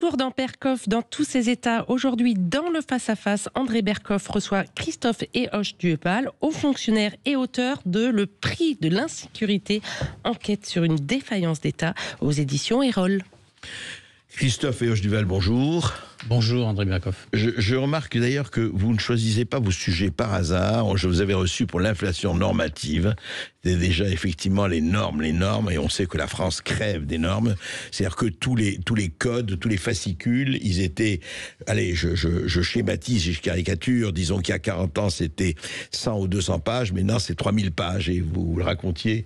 Tour dans Berkoff dans tous ses états. Aujourd'hui, dans le face-à-face, André Berkoff reçoit Christophe Hoche Duepal, haut fonctionnaire et auteur de Le prix de l'insécurité, enquête sur une défaillance d'État aux éditions Erol. Christophe Hoche Duval, bonjour. Bonjour André Biakoff. Je, remarque d'ailleurs que vous ne choisissez pas vos sujets par hasard. Je vous avais reçu pour l'inflation normative. C'est déjà effectivement les normes, les normes, et on sait que la France crève des normes. C'est-à-dire que tous les, tous les codes, tous les fascicules, ils étaient. Allez, je, je, je schématise je caricature. Disons qu'il y a 40 ans, c'était 100 ou 200 pages. mais non, c'est 3000 pages. Et vous le racontiez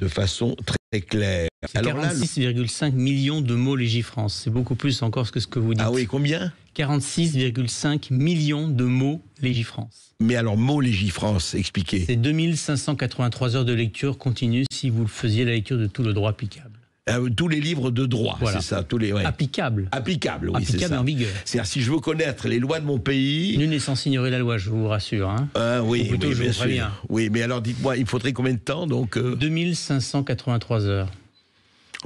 de façon très claire. 46,5 millions de mots légifrance. C'est beaucoup plus encore que ce que vous dites. Ah oui, combien 46,5 millions de mots Légifrance. Mais alors, mots Légifrance, expliquez. C'est 2583 heures de lecture continue si vous faisiez la lecture de tout le droit applicable. Ah, tous les livres de droit, c'est ça, tous les ouais. oui, c'est ça. en vigueur. C'est-à-dire si je veux connaître les lois de mon pays, nul n'est sans ignorer la loi, je vous rassure. Hein. Ah, oui, bien sûr. Oui, mais alors dites-moi, il faudrait combien de temps donc 2583 euh heures.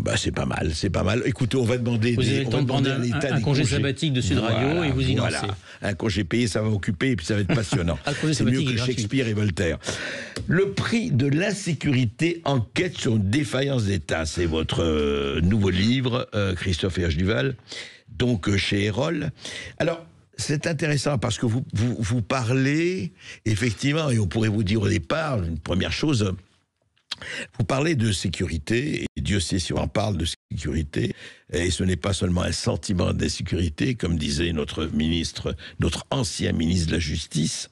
Bah, c'est pas mal, c'est pas mal. Écoutez, on va demander. Vous des, un, congé sabbatique de Sud Radio et vous y voilà. Un congé payé, ça va occuper et puis ça va être passionnant. c'est mieux que Shakespeare et Voltaire. Le prix de l'insécurité enquête sur une défaillance d'État, c'est votre euh, nouveau livre, euh, Christophe H. Duval, donc euh, chez Erol. Alors, c'est intéressant parce que vous, vous, vous, parlez, effectivement, et on pourrait vous dire au départ, une première chose, vous parlez de sécurité. Dieu sait si on parle de sécurité. Et ce n'est pas seulement un sentiment d'insécurité, comme disait notre ministre, notre ancien ministre de la Justice,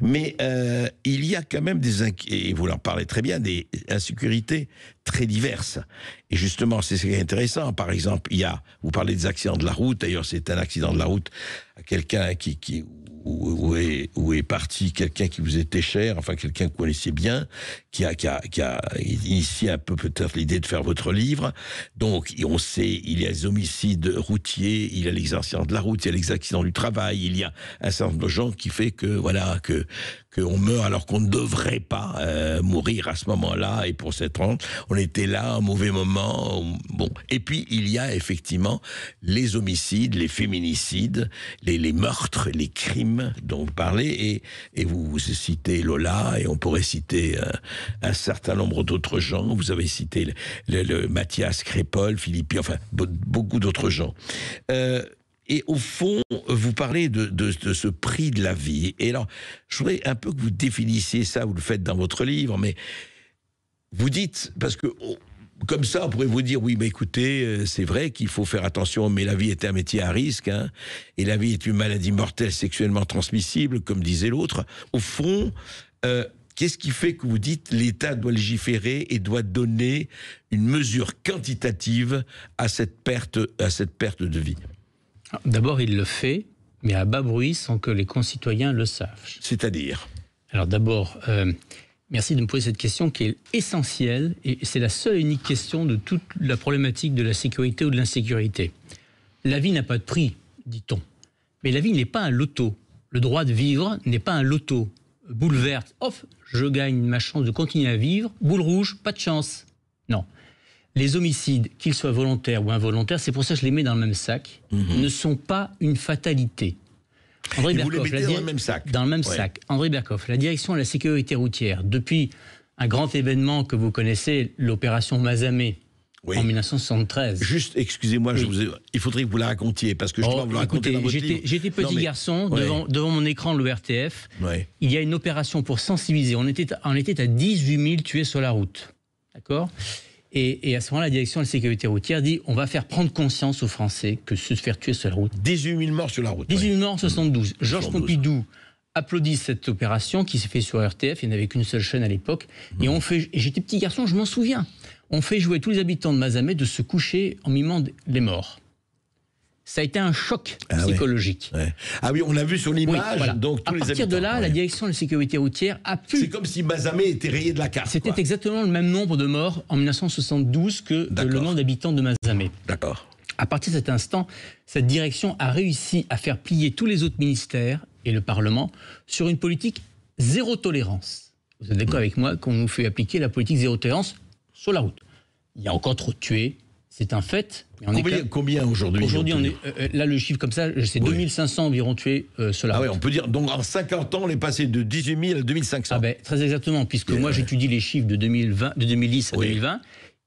mais euh, il y a quand même des et vous parler parlez très bien, des insécurités très diverses. Et justement, c'est ce qui est intéressant. Par exemple, il y a, vous parlez des accidents de la route. D'ailleurs, c'est un accident de la route à quelqu'un qui, qui où, est, parti quelqu'un qui vous était cher, enfin quelqu'un que vous connaissez bien, qui a, qui initié un peu peut-être l'idée de faire votre livre. Donc, on sait, il y a les homicides routiers, il y a l'exercice de la route, il y a les accidents du travail, il y a un certain nombre de gens qui fait que, voilà, que qu'on meurt alors qu'on ne devrait pas euh, mourir à ce moment-là. Et pour cette honte, on était là, un mauvais moment. Bon. Et puis, il y a effectivement les homicides, les féminicides, les, meurtres, les crimes dont vous parlez. Et, et vous, citez Lola, et on pourrait citer euh, un certain nombre d'autres gens. Vous avez cité le, le, Mathias Crépol, Philippe, enfin, beaucoup d'autres gens. Euh, et au fond, vous parlez de, ce prix de la vie. Et alors, je voudrais un peu que vous définissiez ça, vous le faites dans votre livre, mais vous dites, parce que oh, comme ça, on pourrait vous dire, oui, mais écoutez, euh, c'est vrai qu'il faut faire attention, mais la vie est un métier à risque, hein, et la vie est une maladie mortelle sexuellement transmissible, comme disait l'autre. Au fond, euh, Qu'est-ce qui fait que vous dites l'État doit légiférer et doit donner une mesure quantitative à cette perte, à cette perte de vie D'abord, il le fait, mais à bas bruit sans que les concitoyens le sachent. C'est-à-dire Alors d'abord, euh, merci de me poser cette question qui est essentielle et c'est la seule et unique question de toute la problématique de la sécurité ou de l'insécurité. La vie n'a pas de prix, dit-on. Mais la vie n'est pas un loto. Le droit de vivre n'est pas un loto. Boule verte, off, je gagne ma chance de continuer à vivre. Boule rouge, pas de chance. Non les homicides, qu'ils soient volontaires ou involontaires, c'est pour ça que je les mets dans le même sac, mhm. ne sont pas une fatalité. André Berkoff, dans le même sac. André Berkoff, la direction de la sécurité routière, depuis un grand événement que vous connaissez, l'opération Mazamé, en 1973. Juste, excusez-moi, il faudrait que vous la racontiez, parce que je dois oh, vous la raconter J'étais petit garçon, devant, mon écran le l'ORTF, il y a une opération pour sensibiliser. On était, on était à 18 000 tués sur la route, d'accord et, à ce moment-là, la direction de la sécurité routière dit on va faire prendre conscience aux Français que se faire tuer sur la route. 18 000 morts sur la route. 18 000 morts en 72. Mmh. Georges Pompidou applaudit cette opération qui s'est faite sur RTF. Il n'y avait qu'une seule chaîne à l'époque. Mmh. Et on fait. J'étais petit garçon, je m'en souviens. On fait jouer tous les habitants de Mazamet de se coucher en mimant les morts ça a été un choc ah psychologique. Ah oui, on l'a vu sur l'image. Donc à partir de là, la direction de la sécurité routière a pu. C'est comme si Mazamet était rayé de la carte. C'était exactement le même nombre de morts en 1972 que le nombre d'habitants de Mazamet D'accord. À partir de cet instant, cette direction a réussi à faire plier tous les autres ministères et le Parlement sur une politique zéro tolérance. Vous êtes d'accord avec moi qu'on nous fait appliquer la politique zéro tolérance sur la route. Il y a encore trop de tués, c'est un fait. on combien, aujourd'hui Aujourd'hui, est, euh, là, le chiffre comme ça, c'est 2500 environ tués euh, sur la ah on peut dire, donc en 50 ans, on est passé de 18 000 à 2500. Ah ben, très exactement, puisque moi, j'étudie les chiffres de, 2020, de 2010 à 2020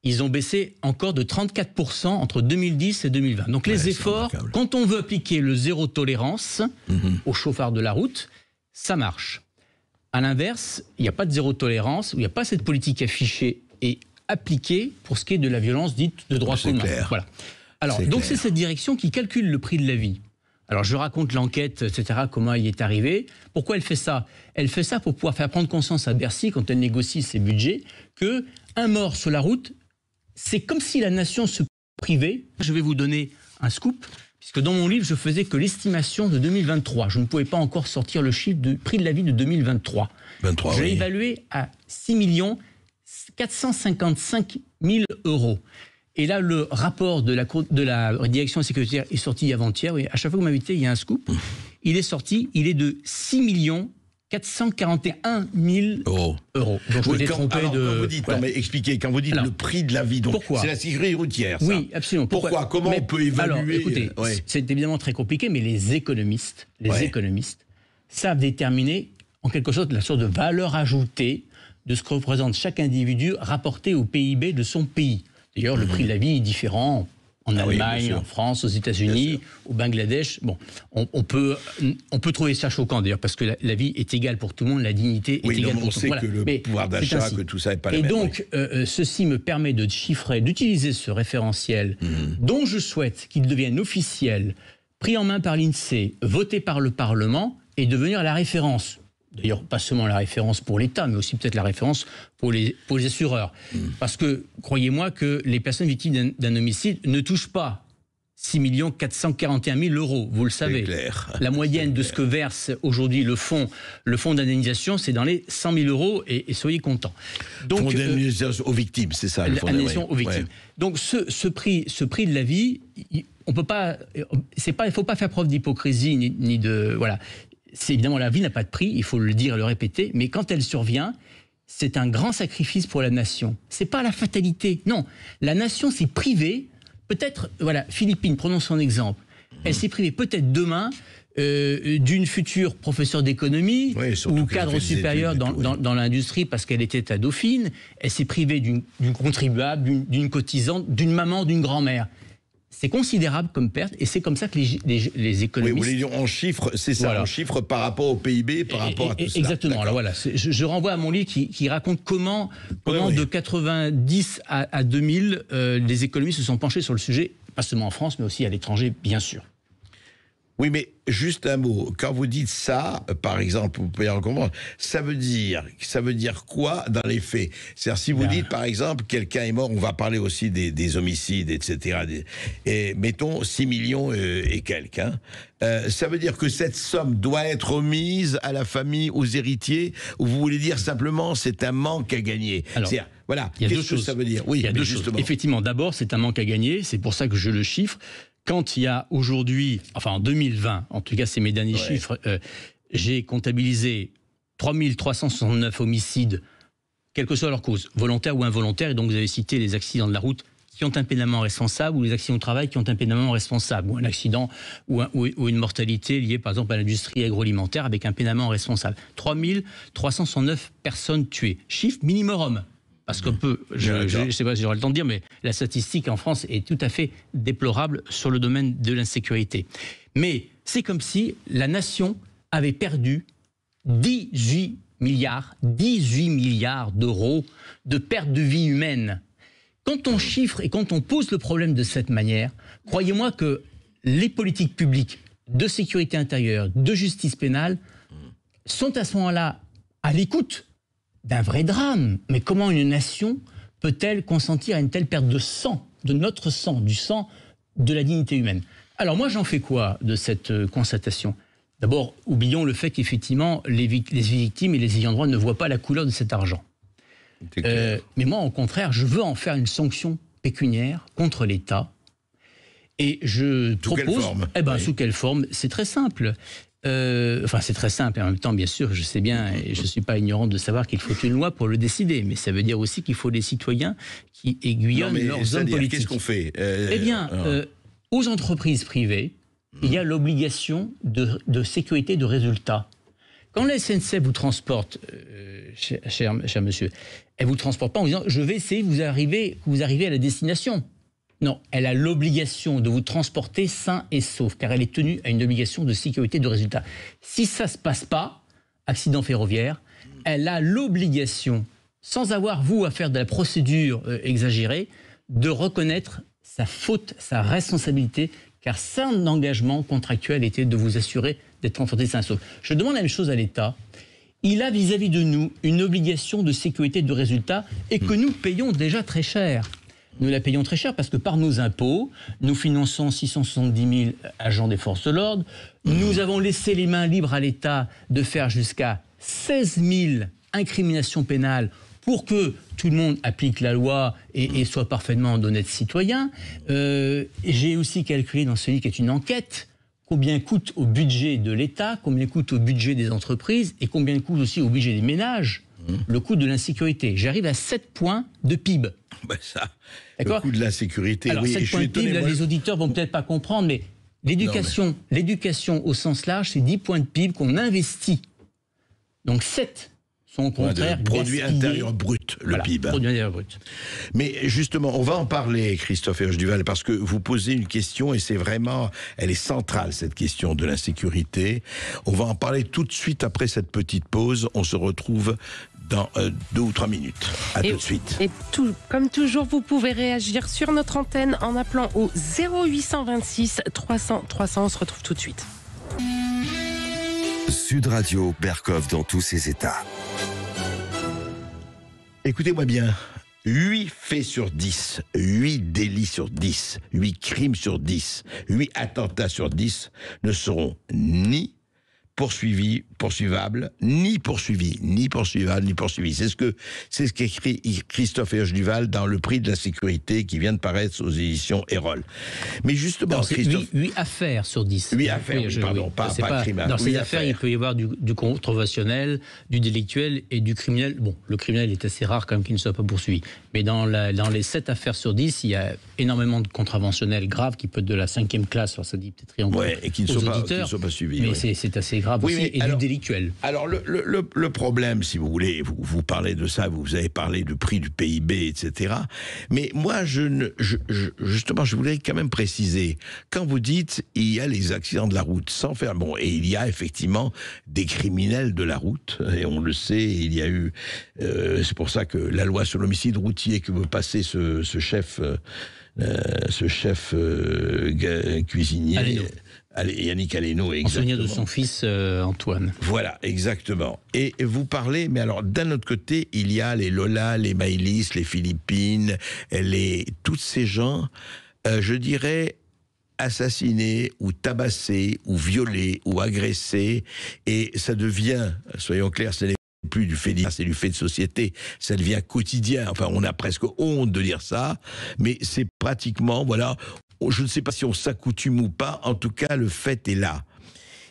ils ont baissé encore de 34% entre 2010 et 2020. Donc les efforts, quand on veut appliquer le zéro tolérance mhm. aux chauffards de la route, ça marche. À l'inverse, il n'y a pas de zéro tolérance, il n'y a pas cette politique affichée et appliquée pour ce qui est de la violence dite de droit commun. Voilà. Alors, donc c'est cette direction qui calcule le prix de la vie. Alors je raconte l'enquête, etc., comment il est arrivé. Pourquoi elle fait ça Elle fait ça pour pouvoir faire prendre conscience à Bercy, quand elle négocie ses budgets, que un mort sur la route, c'est comme si la nation se privait. Je vais vous donner un scoop, puisque dans mon livre, je faisais que l'estimation de 2023. Je ne pouvais pas encore sortir le chiffre du prix de la vie de 2023. 23, J'ai évalué à 6 millions 455 000 euros. Et là, le rapport de la, de la direction sécuritaire est sorti avant-hier. Oui, à chaque fois que vous m'invitez, il y a un scoop. Il est sorti, il est de 6 millions 441 000 euros. Donc je quand, trompé de... vous dites, expliquez, quand vous dites le prix de la vie, c'est la sécurité routière. Oui, absolument. Pourquoi, Comment on peut évaluer écoutez, euh, c'est évidemment très compliqué, mais les économistes, les économistes savent déterminer en quelque sorte la sorte de valeur ajoutée de ce que représente chaque individu rapporté au PIB de son pays. D'ailleurs, le prix de la vie est différent en ah Allemagne, en France, aux États-Unis, au Bangladesh. Bon, on, peut, on peut trouver ça choquant d'ailleurs, parce que la, vie est égale pour tout le monde, la dignité est égale pour tout le monde. Voilà. que le pouvoir d'achat, que tout ça n'est pas la même, donc, euh, euh, ceci me permet de chiffrer, d'utiliser ce référentiel, mhm. dont je souhaite qu'il devienne officiel, pris en main par l'INSEE, voté par le Parlement, et devenir la référence d'ailleurs pas seulement la référence pour l'État, mais aussi peut-être la référence pour les, pour les assureurs. Hmm. Parce que, croyez-moi, que les personnes victimes d'un homicide ne touchent pas 6 441 000 euros, vous le savez. La moyenne de ce que verse aujourd'hui le fonds, le fonds d'indemnisation, c'est dans les 100 000 euros et, soyez contents. Donc, fonds euh, d'indemnisation aux victimes, c'est ça. Indemnisation aux victimes. Donc ce, ce, prix, ce prix de la vie, on peut pas, c'est pas, il faut pas faire preuve d'hypocrisie ni, ni, de voilà c'est évidemment la vie n'a pas de prix, il faut le dire et le répéter, mais quand elle survient, c'est un grand sacrifice pour la nation. C'est pas la fatalité. Non, la nation s'est privée. Peut-être, voilà, Philippines, prenons son exemple. Elle s'est privée peut-être demain euh, d'une future professeure d'économie ou cadre supérieur dans, dans l'industrie parce qu'elle était à Dauphine. Elle s'est privée d'une contribuable, d'une cotisante, d'une maman, d'une grand-mère. C'est considérable comme perte et c'est comme ça que les, économistes. Oui, vous en chiffres, c'est ça, en chiffres par rapport au PIB, par rapport à tout Exactement. voilà, je, renvoie à mon livre qui, raconte comment, de 90 à, 2000, euh, les économistes se sont penchés sur le sujet, pas seulement en France, mais aussi à l'étranger, bien sûr. Oui, mais juste un mot. Quand vous dites ça, par exemple, vous pouvez en comprendre. Ça veut dire, ça veut dire quoi dans les faits C'est-à-dire, si vous dites, par exemple, quelqu'un est mort, on va parler aussi des, homicides, etc. Et mettons 6 millions euh, et quelques. Hein. Euh, ça veut dire que cette somme doit être remise à la famille, aux héritiers. Ou vous voulez dire simplement, c'est un manque à gagner. Alors, voilà. Il y a deux choses. Ça veut dire. Oui, Effectivement, d'abord, c'est un manque à gagner. C'est pour ça que je le chiffre quand il y a aujourd'hui, enfin en 2020, en tout cas c'est mes derniers chiffres, euh, j'ai comptabilisé 3369 homicides, quelle que soit leur cause, volontaire ou involontaire, et donc vous avez cité les accidents de la route qui ont un pénalement responsable ou les accidents au travail qui ont un pénalement responsable ou un accident ou, une mortalité liée par exemple à l'industrie agroalimentaire avec un pénalement responsable. 3369 personnes tuées, chiffre minimum parce qu'on mmh. peut, je ne sais pas si j'aurai le temps de dire, mais la statistique en France est tout à fait déplorable sur le domaine de l'insécurité. Mais c'est comme si la nation avait perdu 18 milliards, 18 milliards d'euros de perte de vie humaine. Quand on chiffre et quand on pose le problème de cette manière, croyez-moi que les politiques publiques de sécurité intérieure, de justice pénale, sont à ce moment-là à l'écoute d'un vrai drame. Mais comment une nation peut-elle consentir à une telle perte de sang, de notre sang, du sang de la dignité humaine Alors moi, j'en fais quoi de cette euh, constatation D'abord, oublions le fait qu'effectivement, les, victimes et les ayants droit ne voient pas la couleur de cet argent. Euh, mais moi, au contraire, je veux en faire une sanction pécuniaire contre l'État. Et je sous propose. Quelle forme eh ben, Sous quelle forme C'est très simple. Euh, enfin, c'est très simple. Et en même temps, bien sûr, je sais bien, et je ne suis pas ignorant de savoir qu'il faut une loi pour le décider. Mais ça veut dire aussi qu'il faut des citoyens qui aiguillonnent mais leurs hommes politiques. Qu'est-ce qu'on fait euh, Eh bien, euh, aux entreprises privées, il y a l'obligation de, sécurité de résultat. Quand la SNCF vous transporte, cher, monsieur, elle vous transporte pas en disant je vais essayer vous arrivez, vous arrivez à la destination. Non, elle a l'obligation de vous transporter sain et sauf, car elle est tenue à une obligation de sécurité de résultat. Si ça ne se passe pas, accident ferroviaire, elle a l'obligation, sans avoir vous à faire de la procédure euh, exagérée, de reconnaître sa faute, sa responsabilité, car son engagement contractuel était de vous assurer d'être transporté sain et sauf. Je demande la même chose à l'État il a vis à -vis de nous une obligation de sécurité de résultat et que hmm. nous payons déjà très cher nous la payons très cher parce que par nos impôts, nous finançons 670 000 agents des forces de l'ordre. Nous avons laissé les mains libres à l'État de faire jusqu'à 16 000 incriminations pénales pour que tout le monde applique la loi et, soit parfaitement d'honnêtes citoyens. Euh, j'ai aussi calculé dans ce qui est une enquête combien coûte au budget de l'État, combien coûte au budget des entreprises et combien coûte aussi au budget des ménages Mmh. le coût de l'insécurité. J'arrive à 7 points de PIB. Ah ben ça, le coût de l'insécurité, oui. points PIB, les auditeurs vont peut-être pas comprendre, mais l'éducation, l'éducation au sens large, c'est 10 points de PIB qu'on investit. Donc 7 sont au contraire. Le produit intérieur brut, le PIB. Produit intérieur brut. Mais justement, on va en parler, Christophe et Duval, parce que vous posez une question et c'est vraiment, elle est centrale, cette question de l'insécurité. On va en parler tout de suite après cette petite pause. On se retrouve dans euh, deux ou trois minutes. A tout de suite. Et tout, comme toujours, vous pouvez réagir sur notre antenne en appelant au 0826 300 300. On se retrouve tout de suite. Sud Radio, Berkov dans tous ses états. Écoutez-moi bien. 8 faits sur 10, 8 délits sur 10, 8 crimes sur 10, 8 attentats sur 10 ne seront ni poursuivi, poursuivable, ni poursuivi, ni poursuivable, ni poursuivi. C'est ce que c'est ce qu'écrit Christophe Duval dans Le Prix de la sécurité qui vient de paraître aux éditions Erol. Mais justement, non, 8, 8, affaires sur 10. 8 affaires, pardon, pas, pas, Dans ces affaires, il peut y avoir du, du, du délictuel et du criminel. Bon, le criminel est assez rare quand même qu'il ne soit pas poursuivi. Mais dans, dans les 7 affaires sur 10, il y a énormément de contraventionnels graves qui peuvent être de la 5 classe, alors ça dit peut-être rien et qui ne, sont pas, qui suivis. Mais c'est assez oui, alors, le, problème, si vous voulez, vous, parlez de ça, vous avez parlé du prix du PIB, etc. Mais moi, justement, je voulais quand même préciser, quand vous dites il y a les accidents de la route, sans faire bon, et il y a effectivement des criminels de la route, et on le sait, il y a eu, euh, c'est pour ça que la loi sur l'homicide routier que veut passer ce, chef. ce chef euh, euh, cuisinier Yannick Aleno, exactement. En souvenir de son fils euh, Antoine. Voilà, exactement. Et vous parlez, mais alors d'un autre côté, il y a les Lola, les Maïlis, les Philippines, les toutes ces gens, euh, je dirais, assassinés ou tabassés ou violés ou agressés, et ça devient, soyons clairs, c'est n'est plus du fait c'est du fait de société, ça devient quotidien. Enfin, on a presque honte de dire ça, mais c'est pratiquement, voilà, Oh, je ne sais pas si on s'accoutume ou pas, en tout cas, le fait est là.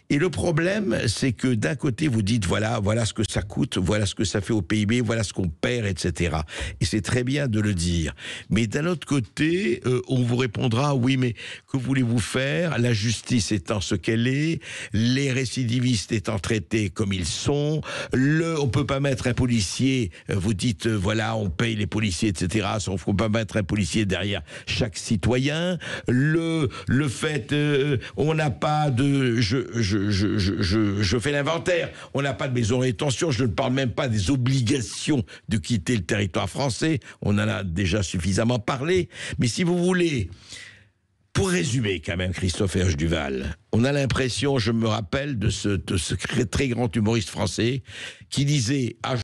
Et le problème, c'est que d'un côté, vous dites, voilà, voilà ce que ça coûte, voilà ce que ça fait au PIB, voilà ce qu'on perd, etc. Et c'est très bien de le dire. Mais d'un autre côté, euh, on vous répondra, oui, mais que voulez-vous faire La justice étant ce qu'elle est, les récidivistes étant traités comme ils sont, le, on peut pas mettre un policier, euh, vous dites, euh, voilà, on paye les policiers, etc. On ne faut pas mettre un policier derrière chaque citoyen. Le, le fait, on n'a pas de... je je, fais l'inventaire. On n'a pas de maison de rétention, je ne parle même pas des obligations de quitter le territoire français, on en a déjà suffisamment parlé. Mais si vous voulez, pour résumer quand même, Christophe H. Duval, on a l'impression, je me rappelle, de ce, très grand humoriste français qui disait ah,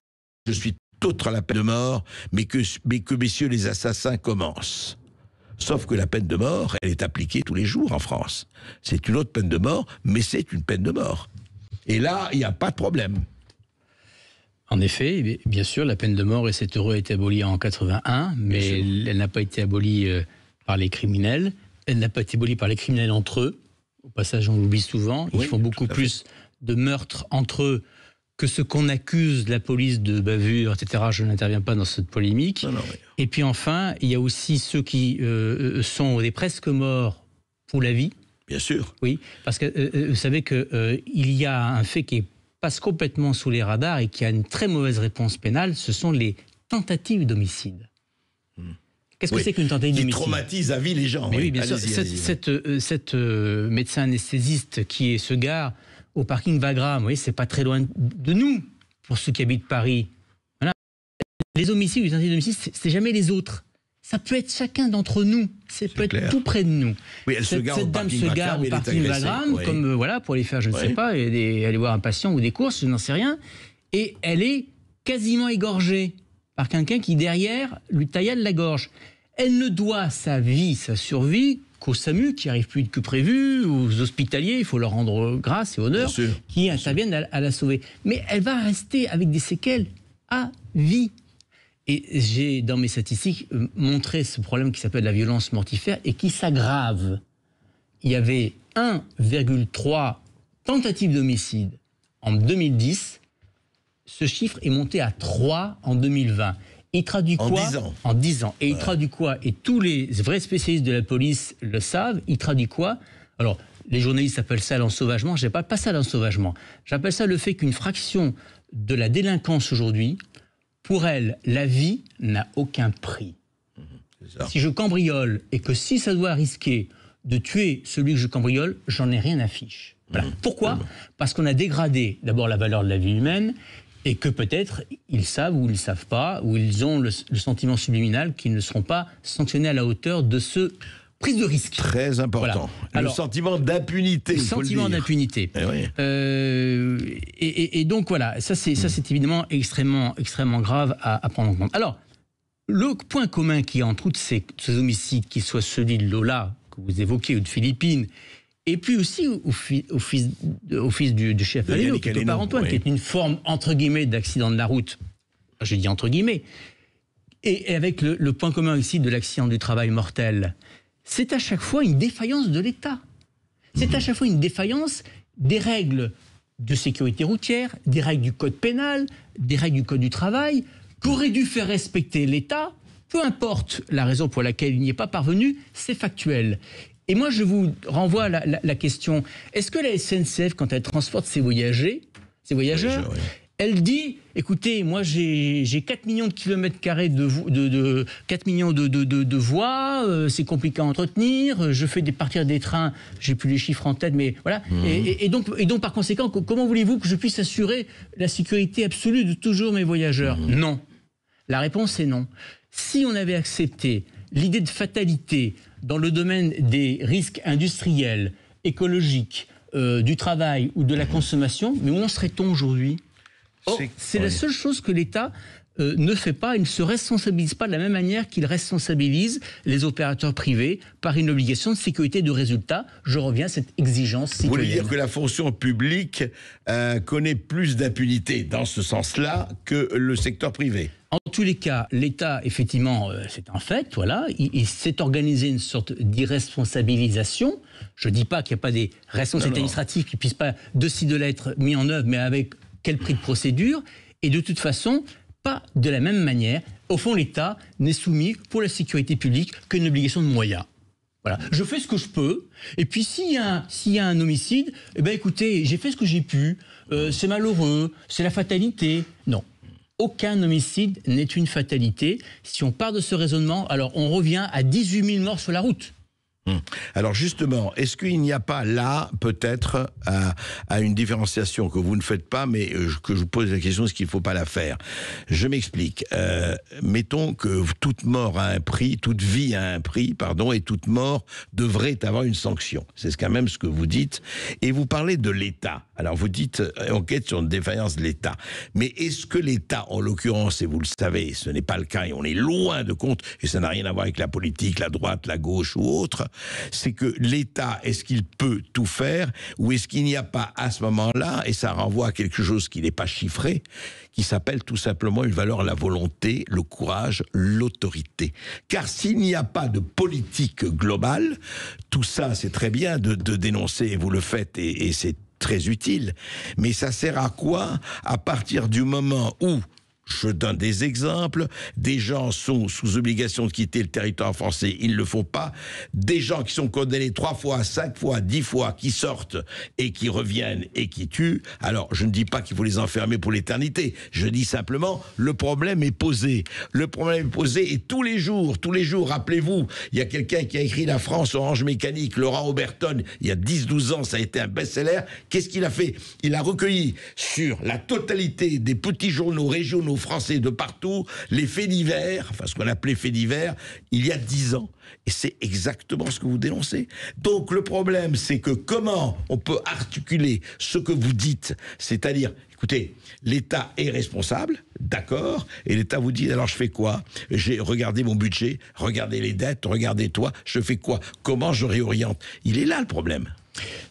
je suis tout autre à la peine de mort, mais que, mais que messieurs les assassins commencent. Sauf que la peine de mort, elle est appliquée tous les jours en France. C'est une autre peine de mort, mais c'est une peine de mort. Et là, il n'y a pas de problème. En effet, bien sûr, la peine de mort, et cet heureux, a été abolie en 81, mais elle n'a pas été abolie euh, par les criminels. Elle n'a pas été abolie par les criminels entre eux. Au passage, on l'oublie souvent. Ils font beaucoup plus de meurtres entre eux que ce qu'on accuse la police de bavure, etc., je n'interviens pas dans cette polémique. Et puis enfin, il y a aussi ceux qui euh, euh, sont des presque morts pour la vie. Bien sûr. Oui, parce que euh, vous savez qu'il il y a un fait qui passe complètement sous les radars et qui a une très mauvaise réponse pénale, ce sont les tentatives d'homicide. Hmm. Qu'est-ce que c'est qu'une tentative d'homicide Qui traumatise à vie les gens. Mais oui, bien sûr. Cette, cette médecin anesthésiste qui est ce gars au parking Wagram. Vous c'est pas très loin de nous pour ceux qui habitent Paris. Voilà. Les homicides, les homicides, c'est jamais les autres. Ça peut être chacun d'entre nous. Ça peut être tout près de nous. cette, dame se gare au parking Wagram, comme euh, voilà, pour aller faire, je ne sais pas, et aller voir un patient ou des courses, je n'en sais rien. Et elle est quasiment égorgée par quelqu'un qui, derrière, lui taillade la gorge. Elle ne doit sa vie, sa survie, qu'aux SAMU qui arrive plus vite que prévu, aux hospitaliers, il faut leur rendre grâce et honneur, qui interviennent à, à, la sauver. Mais elle va rester avec des séquelles à vie. Et j'ai dans mes statistiques euh, montré ce problème qui s'appelle la violence mortifère et qui s'aggrave. Il y avait 1,3 tentatives d'homicide en 2010. Ce chiffre est monté à 3 en 2020. Il traduit quoi En 10 ans. Et il traduit quoi Et tous les vrais spécialistes de la police le savent. Il traduit quoi Alors, les journalistes appellent ça l'ensauvagement. Je pas, pas ça l'ensauvagement. J'appelle ça le fait qu'une fraction de la délinquance aujourd'hui, pour elle, la vie n'a aucun prix. Si je cambriole et que si ça doit risquer de tuer celui que je cambriole, j'en ai rien à fiche. Mmh. Pourquoi mmh. Parce qu'on a dégradé d'abord la valeur de la vie humaine et que peut-être ils savent ou ils ne savent pas, ou ils ont le, sentiment subliminal qu'ils ne seront pas sanctionnés à la hauteur de ce prise de risque. Très important. le sentiment d'impunité. Le eh sentiment euh, d'impunité. et, et, donc voilà, ça c'est ça mm. c'est évidemment extrêmement extrêmement grave à, prendre en compte. Alors le point commun qui a entre tous ces, ces homicides, qu'ils soient celui de Lola que vous évoquez ou de Philippines, et puis aussi au, fils, du, chef de qui est Antoine, qui est une forme, entre guillemets, d'accident de la route. Je dis entre guillemets. Et, avec le, le, point commun ici de l'accident du travail mortel, c'est à chaque fois une défaillance de l'État. C'est à chaque fois une défaillance des règles de sécurité routière, des règles du code pénal, des règles du code du travail, qu'aurait dû faire respecter l'État. Peu importe la raison pour laquelle il n'y est pas parvenu, c'est factuel. Et moi, je vous renvoie à la, question est-ce que la SNCF, quand elle transporte ses voyageurs, ses voyageurs, elle dit écoutez, moi j'ai 4 millions de kilomètres carrés de, de, de 4 millions de, de, voies, euh, c'est compliqué à entretenir, je fais des, partir des trains, j'ai plus les chiffres en tête, mais voilà. Mmh. Et, donc, et donc, par conséquent, comment voulez-vous que je puisse assurer la sécurité absolue de toujours mes voyageurs mmh. Non. La réponse est non. Si on avait accepté l'idée de fatalité, dans le domaine des risques industriels, écologiques, euh, du travail ou de la consommation, mais où en serait-on aujourd'hui C'est la seule chose que l'État euh, ne fait pas, il ne se responsabilise pas de la même manière qu'il responsabilise les opérateurs privés par une obligation de sécurité de résultat. Je reviens à cette exigence citoyenne. Vous voulez dire que la fonction publique euh, connaît plus d'impunité dans ce sens-là que le secteur privé en tous les cas, l'État, effectivement, euh, c'est un fait, voilà, il, s'est organisé une sorte d'irresponsabilisation. Je ne dis pas qu'il n'y a pas des responsabilités administratives qui ne puissent pas, de ci, de l'être mis en œuvre, mais avec quel prix de procédure Et de toute façon, pas de la même manière. Au fond, l'État n'est soumis pour la sécurité publique qu'à une obligation de moyens. Voilà. Je fais ce que je peux. Et puis, s'il y, y, a un homicide, eh ben, écoutez, j'ai fait ce que j'ai pu. Euh, c'est malheureux, c'est la fatalité. Non aucun homicide n'est une fatalité. Si on part de ce raisonnement, alors on revient à 18 000 morts sur la route. Hmm. Alors justement, est-ce qu'il n'y a pas là peut-être à, une différenciation que vous ne faites pas, mais euh, que je vous pose la question, est-ce qu'il ne faut pas la faire Je m'explique. Euh, mettons que toute mort a un prix, toute vie a un prix, pardon, et toute mort devrait avoir une sanction. C'est quand même ce que vous dites. Et vous parlez de l'État. Alors vous dites euh, enquête sur une défaillance de l'État. Mais est-ce que l'État, en l'occurrence, et vous le savez, ce n'est pas le cas, et on est loin de compte, et ça n'a rien à voir avec la politique, la droite, la gauche ou autre, c'est que l'État, est-ce qu'il peut tout faire ou est-ce qu'il n'y a pas à ce moment-là, et ça renvoie à quelque chose qui n'est pas chiffré, qui s'appelle tout simplement une valeur, la volonté, le courage, l'autorité. Car s'il n'y a pas de politique globale, tout ça c'est très bien de, dénoncer, vous le faites, et c'est très utile, mais ça sert à quoi à partir du moment où je donne des exemples. Des gens sont sous obligation de quitter le territoire français, ils ne le font pas. Des gens qui sont condamnés trois fois, cinq fois, dix fois, qui sortent et qui reviennent et qui tuent. Alors, je ne dis pas qu'il faut les enfermer pour l'éternité. Je dis simplement, le problème est posé. Le problème est posé et tous les jours, tous les jours, rappelez-vous, il y a quelqu'un qui a écrit La France Orange Mécanique, Laurent Oberton, il y a 10-12 ans, ça a été un best-seller. Qu'est-ce qu'il a fait Il a recueilli sur la totalité des petits journaux régionaux Français de partout, les faits divers, enfin ce qu'on appelait faits divers, il y a dix ans. Et c'est exactement ce que vous dénoncez. Donc le problème, c'est que comment on peut articuler ce que vous dites, c'est-à-dire écoutez, l'État est responsable, d'accord, et l'État vous dit, alors je fais quoi J'ai regardé mon budget, regardez les dettes, regardez toi, je fais quoi Comment je réoriente Il est là le problème.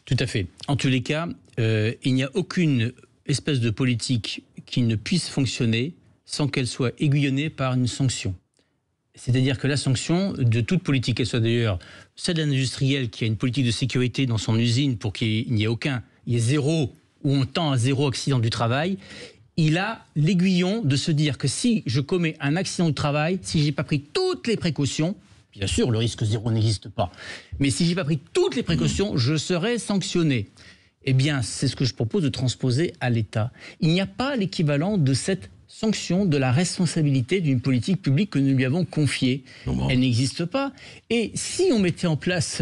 Tout à fait. En tous les cas, euh, il n'y a aucune espèce de politique qui ne puisse fonctionner sans qu'elle soit aiguillonnée par une sanction. C'est-à-dire que la sanction, de toute politique, qu'elle soit d'ailleurs celle d'un industriel qui a une politique de sécurité dans son usine pour qu'il n'y ait aucun, il y ait zéro, ou on tend à zéro accident du travail, il a l'aiguillon de se dire que si je commets un accident du travail, si j'ai pas pris toutes les précautions, bien sûr, le risque zéro n'existe pas, mais si j'ai pas pris toutes les précautions, je serai sanctionné. Eh bien, c'est ce que je propose de transposer à l'État. Il n'y a pas l'équivalent de cette sanction de la responsabilité d'une politique publique que nous lui avons confiée. Elle n'existe pas. Et si on mettait en place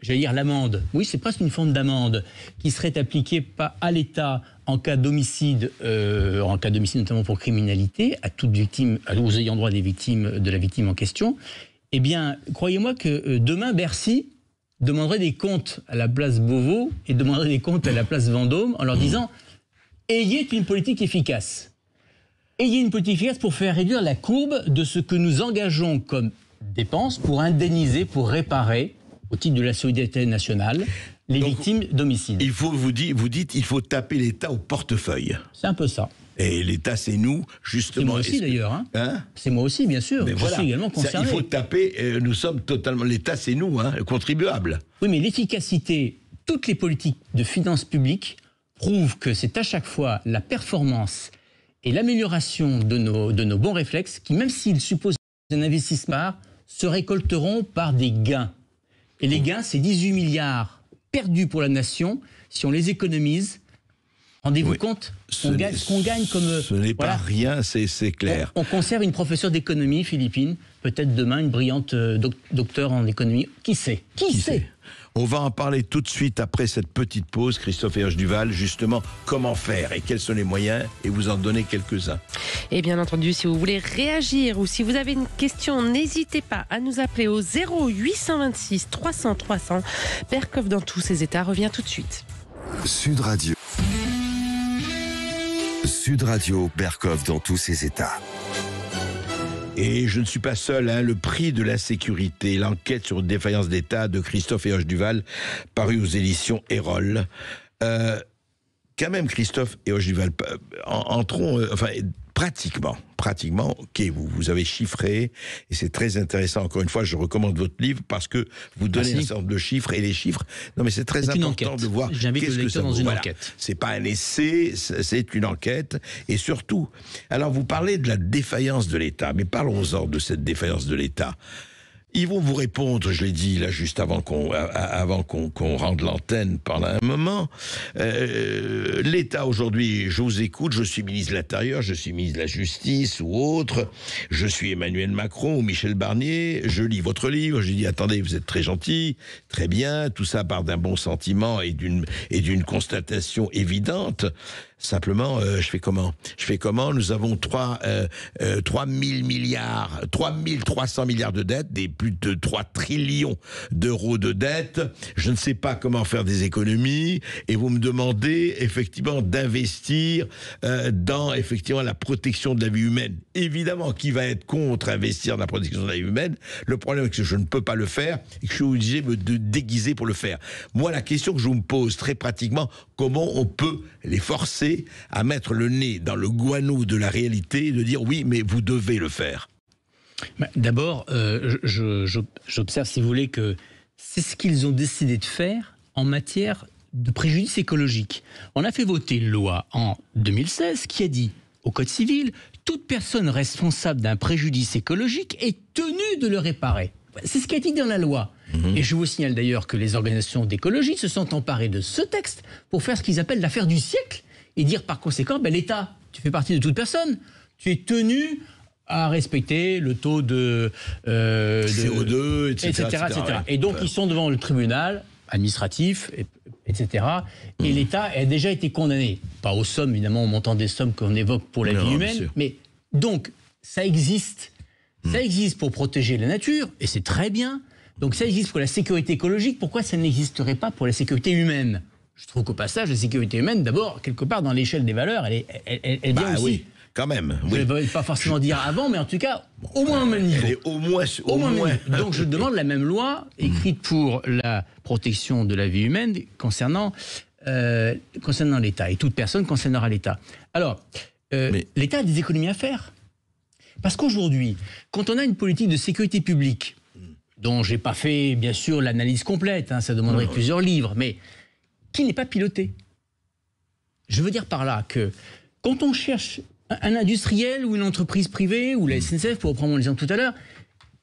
j'allais dire l'amende. Oui, c'est presque une forme d'amende qui serait appliquée pas à l'État en cas d'homicide, euh, en cas d'homicide notamment pour criminalité, à toute victime, aux ayants droit des victimes, de la victime en question. Eh bien, croyez-moi que euh, demain, Bercy demanderait des comptes à la place Beauvau et demanderait des comptes à la place Vendôme en leur disant ayez une politique efficace ayez une politique efficace pour faire réduire la courbe de ce que nous engageons comme dépenses pour indemniser, pour réparer, au titre de la solidarité nationale, les victimes d'homicides. – Il faut, vous, dit, vous dites, il faut taper l'État au portefeuille. C'est un peu ça. Et l'État, c'est nous, justement. C'est moi aussi, d'ailleurs. Hein. hein c'est moi aussi, bien sûr. Mais je suis également concerné. il faut taper, euh, nous sommes totalement. L'État, c'est nous, hein, contribuables. Oui, mais l'efficacité, toutes les politiques de finances publiques prouvent que c'est à chaque fois la performance et l'amélioration de nos, de nos bons réflexes qui, même s'ils supposent un investissement, se récolteront par des gains. Et les gains, c'est 18 milliards perdus pour la nation si on les économise. Rendez-vous compte ce qu'on gagne, comme... Ce n'est pas rien, c'est clair. On, conserve une professeure d'économie philippine, peut-être demain une brillante euh, docteur docteure en économie. Qui sait Qui, sait on va en parler tout de suite après cette petite pause. Christophe et Duval, justement, comment faire et quels sont les moyens et vous en donner quelques-uns. Et bien entendu, si vous voulez réagir ou si vous avez une question, n'hésitez pas à nous appeler au 0826 300 300. Berkov dans tous ses états revient tout de suite. Sud Radio. Sud Radio, Berkov dans tous ses états. Et je ne suis pas seul, hein. le prix de la sécurité, l'enquête sur défaillance d'État de Christophe et Hoche Duval, paru aux éditions Erol. Euh, quand même, Christophe et Hoche Duval, euh, entrons, euh, pratiquement, pratiquement, ok, vous, vous avez chiffré, et c'est très intéressant. Encore une fois, je recommande votre livre parce que vous donnez Merci. Ah, un de chiffres, et les chiffres, non mais c'est très important de voir. J'invite le lecteur dans une enquête. C'est pas un essai, c'est une enquête, et surtout, alors vous parlez de la défaillance de l'État, mais parlons-en de cette défaillance de l'État. Ils vont vous répondre, je l'ai dit là juste avant qu'on avant qu'on rende l'antenne pendant un moment. Euh, L'État aujourd'hui, je vous écoute, je suis ministre de l'Intérieur, je suis ministre de la Justice ou autre, je suis Emmanuel Macron ou Michel Barnier, je lis votre livre, je dis attendez, vous êtes très gentil, très bien, tout ça part d'un bon sentiment et d'une et d'une constatation évidente. Simplement, euh, je fais comment Je fais comment Nous avons 3, euh, euh, milliards, 3 300 milliards de dettes, des plus de 3 trillions d'euros de dettes. Je ne sais pas comment faire des économies. Et vous me demandez effectivement d'investir dans effectivement la protection de la vie humaine. Évidemment, qui va être contre investir dans la protection de la vie humaine Le problème est que je ne peux pas le faire et que je suis obligé de déguiser pour le faire. Moi, la question que je vous me pose très pratiquement, comment on peut les forcer à mettre le nez dans le guano de la réalité de dire oui, mais vous devez le faire D'abord, euh, j'observe, si vous voulez, que c'est ce qu'ils ont décidé de faire en matière de préjudice écologique. On a fait voter une loi en 2016 qui a dit au Code civil, toute personne responsable d'un préjudice écologique est tenue de le réparer. C'est ce qui est dit dans la loi. Mhm. Et je vous signale d'ailleurs que les organisations d'écologie se sont emparées de ce texte pour faire ce qu'ils appellent l'affaire du siècle et dire par conséquent, ben, l'État, tu fais partie de toute personne, tu es tenu à respecter le taux de, euh, CO2, etc. Et donc ils sont devant le tribunal administratif, etc. Et mmh. l'État a déjà été condamné, pas aux sommes, évidemment, au montant des sommes qu'on évoque pour la vie humaine, mais donc ça existe. Mmh. Ça existe pour protéger la nature, et c'est très bien. Donc ça existe pour la sécurité écologique, pourquoi ça n'existerait pas pour la sécurité humaine je trouve qu'au passage, la sécurité humaine, d'abord, quelque part, dans l'échelle des valeurs, elle, est, elle, bah aussi. Oui. Quand même. Oui. Je ne vais pas forcément dire avant, mais en tout cas, au moins au même niveau. Elle est au moins. Au, moins, Donc je demande la même loi écrite pour la protection de la vie humaine concernant, euh, concernant l'État. Et toute personne concernera l'État. Alors, euh, l'État a des économies à faire. Parce qu'aujourd'hui, quand on a une politique de sécurité publique, dont j'ai pas fait, bien sûr, l'analyse complète, hein, ça demanderait plusieurs livres, mais qui n'est pas piloté. Je veux dire par là que quand on cherche un industriel ou une entreprise privée ou la hmm. SNCF, pour reprendre mon exemple tout à l'heure,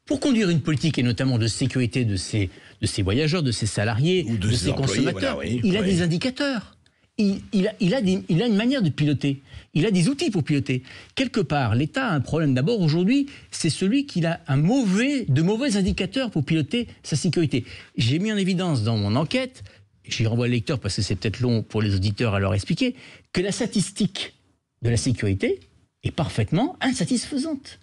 pour conduire une politique et notamment de sécurité de ses, de ses voyageurs, de ses salariés, ou de, ses, consommateurs, il, A des indicateurs. Il, il, a, il, a il a une manière de piloter. Il a des outils pour piloter. Quelque part, l'État a un problème d'abord aujourd'hui, c'est celui qu'il a un mauvais, de mauvais indicateurs pour piloter sa sécurité. J'ai mis en évidence dans mon enquête j'y renvoie le lecteur parce que c'est peut-être long pour les auditeurs à leur expliquer, que la statistique de la sécurité est parfaitement insatisfaisante.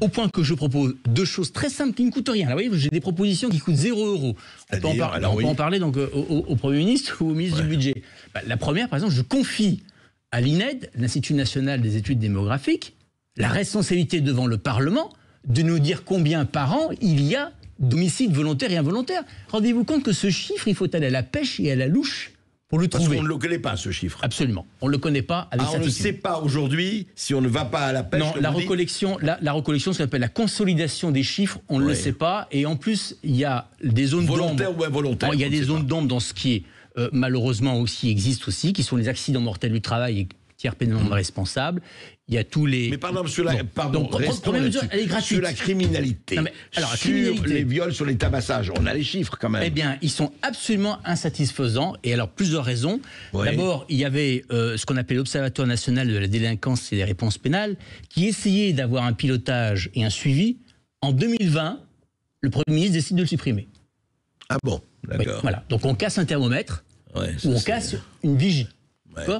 Au point que je propose deux choses très simples qui ne coûtent rien. Là, vous voyez, j'ai des propositions qui coûtent 0 euros. On, peut en, parler, alors, en, parler donc euh, au, Premier ministre ou au ministre du Budget. Bah, la première, par exemple, je confie à l'INED, l'Institut national des études démographiques, la responsabilité devant le Parlement de nous dire combien par an il y a d'homicides volontaires et involontaires. Rendez-vous compte que ce chiffre, il faut aller à la pêche et à la louche pour le trouver. Parce qu'on ne le connaît pas, ce chiffre. Absolument. On ne le connaît pas avec ah, On ne sait pas aujourd'hui si on ne va pas à la pêche. Non, la recollection, la, la recollection, ce qu'on appelle la consolidation des chiffres, on ne le sait pas. Et en plus, il y a des zones d'ombre. – Volontaires ou involontaires. Oh, il y a des zones d'ombre dans ce qui est, euh, malheureusement aussi, existe aussi, qui sont les accidents mortels du travail et tiers pénalement mmh. responsables il y a tous les. Mais pardon, sur la, pardon, elle Sur la criminalité. sur les viols, sur les tabassages, on a les chiffres quand même. Eh bien, ils sont absolument insatisfaisants. Et alors, plusieurs raisons. D'abord, il y avait euh, ce qu'on appelle l'Observatoire national de la délinquance et des réponses pénales, qui essayait d'avoir un pilotage et un suivi. En 2020, le Premier ministre décide de le supprimer. Ah bon, d'accord. voilà. Donc, on casse un thermomètre ou on casse une vigie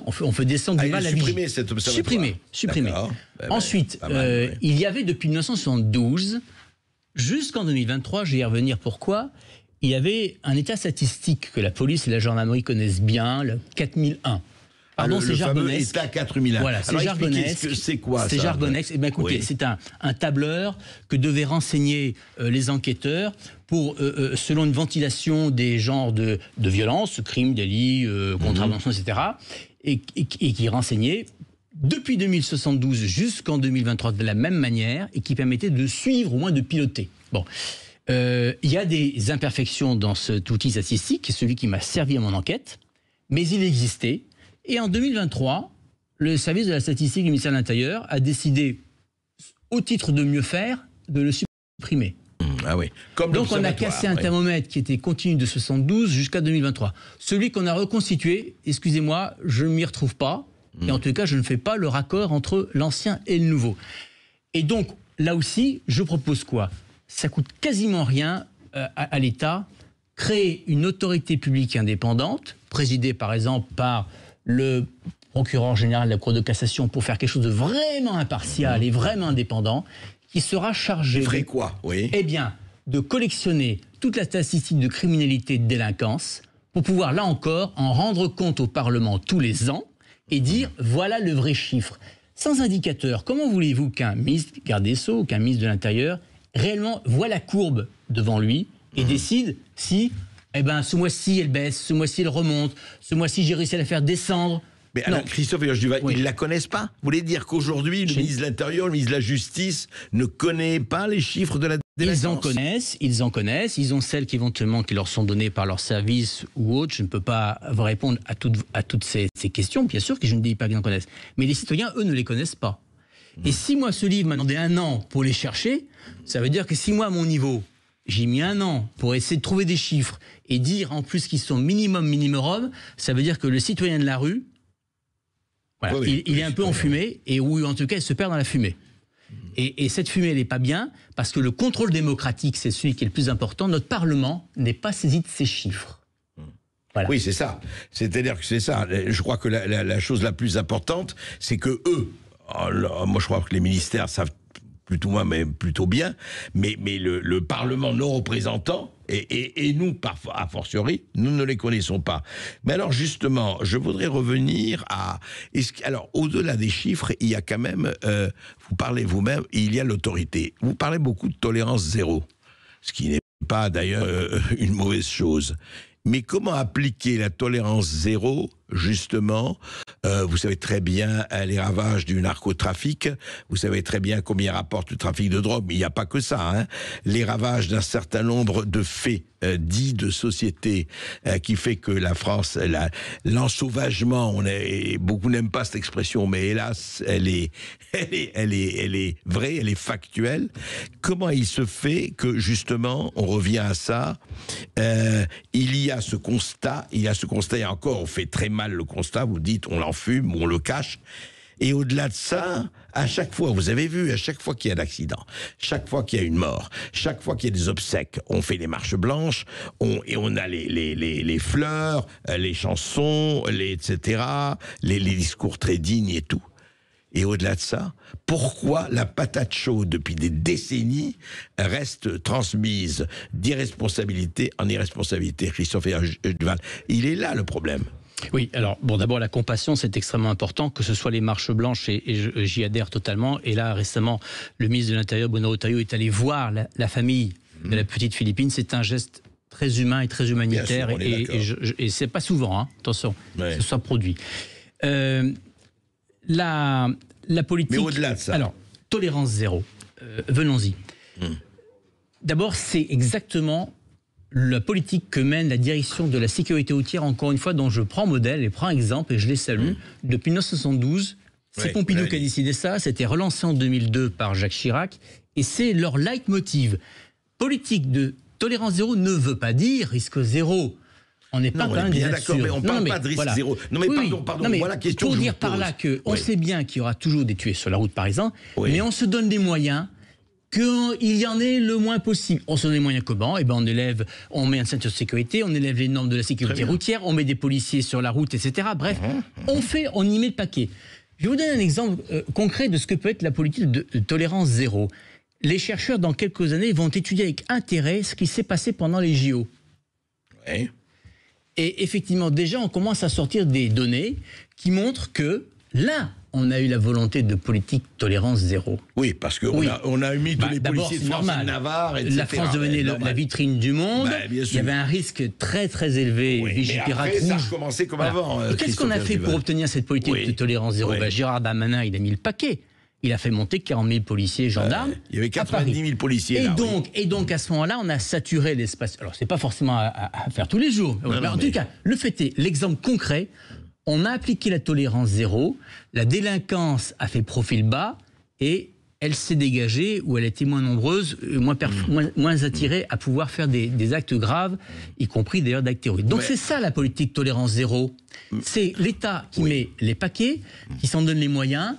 on, fait descendre ah, du bah, bah, bah, mal à supprimer cette Supprimer, supprimer. Ensuite, il y avait depuis 1972 jusqu'en 2023, je vais y revenir pourquoi, il y avait un état statistique que la police et la gendarmerie connaissent bien, le 4001. Ah, Pardon, c'est 4001. Voilà, c'est C'est quoi C'est eh ben, écoutez, c'est un, tableur que devaient renseigner euh, les enquêteurs pour, euh, euh, selon une ventilation des genres de, de violences, crimes, délits, mhm. contraventions, etc et, qui renseignait depuis 2072 jusqu'en 2023 de la même manière et qui permettait de suivre au moins de piloter. Bon. Euh, il y a des imperfections dans cet outil statistique, celui qui m'a servi à mon enquête, mais il existait. Et en 2023, le service de la statistique du ministère de l'Intérieur a décidé, au titre de mieux faire, de le supprimer. Mmh, ah donc on a cassé un thermomètre qui était continu de 72 jusqu'à 2023. Celui qu'on a reconstitué, excusez-moi, je ne m'y retrouve pas. Et mmh. en tout cas, je ne fais pas le raccord entre l'ancien et le nouveau. Et donc, là aussi, je propose quoi Ça coûte quasiment rien euh, à l'État créer une autorité publique indépendante, présidée par exemple par le procureur général de la Cour de cassation pour faire quelque chose de vraiment impartial mmh. et vraiment indépendant, qui sera chargé. quoi, eh bien, de collectionner toute la statistique de criminalité et de délinquance pour pouvoir, là encore, en rendre compte au Parlement tous les ans et dire voilà le vrai chiffre. Sans indicateur, comment voulez-vous qu'un ministre, qu'un de l'Intérieur, réellement voit la courbe devant lui et mhm. décide si, eh ben, ce mois-ci, elle baisse, ce mois-ci, elle remonte, ce mois-ci, j'ai réussi à la faire descendre, mais Christophe et Duval, ils ne la connaissent pas. Vous voulez dire qu'aujourd'hui, le ministre de l'Intérieur, le ministre de la Justice ne connaît pas les chiffres de la ils en connaissent, ils en connaissent, ils ont celles qui éventuellement qui leur sont données par leur service ou autre. Je ne peux pas vous répondre à toutes, à toutes ces, ces questions, bien sûr que je ne dis pas qu'ils en connaissent. Mais les citoyens, eux, ne les connaissent pas. Hmm. Et si moi, ce livre m'a demandé un an pour les chercher, ça veut dire que si moi, à mon niveau, j'ai mis un an pour essayer de trouver des chiffres et dire en plus qu'ils sont minimum minimum, ça veut dire que le citoyen de la rue, il, est un peu en fumée, et où en tout cas, il se perd dans la fumée. Et, cette fumée, elle n'est pas bien, parce que le contrôle démocratique, c'est celui qui est le plus important. Notre Parlement n'est pas saisi de ces chiffres. Oui, c'est ça. C'est-à-dire que c'est ça. Je crois que la, chose la plus importante, c'est que eux, oh moi je crois que les ministères savent plutôt moins, mais plutôt bien, mais, le, le Parlement, nos représentants, et, nous, parfois, a fortiori, nous ne les connaissons pas. Mais alors justement, je voudrais revenir à... Alors, au-delà des chiffres, il y a quand même, euh, vous parlez vous-même, il y a l'autorité. Vous parlez beaucoup de tolérance zéro, ce qui n'est pas d'ailleurs euh, une mauvaise chose. Mais comment appliquer la tolérance zéro justement. Euh, vous savez très bien les ravages du narcotrafic. Vous savez très bien combien rapporte le trafic de drogue. Mais il n'y a pas que ça. Hein. Les ravages d'un certain nombre de faits euh, dits de société euh, qui fait que la France, l'ensauvagement, on beaucoup n'aiment pas cette expression, mais hélas, elle est, elle est, elle est, elle est vraie, elle est factuelle. Comment il se fait que justement, on revient à ça, il y a ce constat, il y a ce constat, et encore, on fait très mal mal le constat, vous dites on l'enfume on le cache. Et au-delà de ça, à chaque fois, vous avez vu, à chaque fois qu'il y a un accident, chaque fois qu'il y a une mort, chaque fois qu'il y a des obsèques, on fait les marches blanches, et on a les, fleurs, euh, les chansons, etc., les, discours très dignes et tout. Et au-delà de ça, pourquoi la patate chaude depuis des décennies reste transmise d'irresponsabilité en irresponsabilité, Christophe Duval Il est là le problème. Oui, alors bon, d'abord la compassion, c'est extrêmement important, que ce soit les marches blanches et, j'y adhère totalement. Et là, récemment, le ministre de l'Intérieur Bruno Retailleau est allé voir la, famille de la mhm. petite Philippine. C'est un geste très humain et très humanitaire, et, et, c'est pas souvent, hein, attention, que ce soit produit. Euh, la, politique. Mais au-delà de ça. Alors, tolérance zéro. Euh, venons-y. Hmm. D'abord, c'est exactement la politique que mène la direction de la sécurité routière, encore une fois, dont je prends modèle et prends exemple, et je les salue, mm. depuis 1972, c'est Pompidou qui a décidé ça, c'était relancé en 2002 par Jacques Chirac, et c'est leur leitmotiv. Politique de tolérance zéro ne veut pas dire risque zéro. On n'est pas plein de mais on parle pas de risque zéro. Non mais pardon, pardon, non, question dire je vous pose. par là que on sait bien qu'il y aura toujours des tués sur la route, par exemple, mais on se donne des moyens qu'il y en ait le moins possible. On se donne moyen comment eh ben, on élève, on met un ceinture de sécurité, on élève les normes de la sécurité routière, on met des policiers sur la route, etc. Bref, mmh, mmh. on fait, on y met le paquet. Je vous donne un exemple euh, concret de ce que peut être la politique de, tolérance zéro. Les chercheurs, dans quelques années, vont étudier avec intérêt ce qui s'est passé pendant les JO. Et effectivement, déjà, on commence à sortir des données qui montrent que là, on a eu la volonté de politique tolérance zéro. Oui, parce qu'on a, on a mis tous bah, les policiers de France Navarre, La France devenait la vitrine du monde. Bah, il y avait un risque très très élevé. Oui, comme avant. Euh, qu'est-ce qu'on a fait pour obtenir cette politique de tolérance zéro bah, Gérard Damanin, il a mis le paquet. Il a fait monter 40 000 policiers et gendarmes. il y avait 90 000 policiers. Et, donc, et donc, à ce moment-là, on a saturé l'espace. Alors, ce n'est pas forcément à, faire tous les jours. mais en tout cas, le fait est, l'exemple concret on a appliqué la tolérance zéro, la délinquance a fait profil bas et elle s'est dégagée ou elle était moins nombreuse, euh, hmm. moins, attirée à pouvoir faire des, actes graves, y compris d'ailleurs d'actes terroristes. Donc c'est ça la politique tolérance zéro. Hmm. C'est l'État qui met les paquets, qui s'en donne les moyens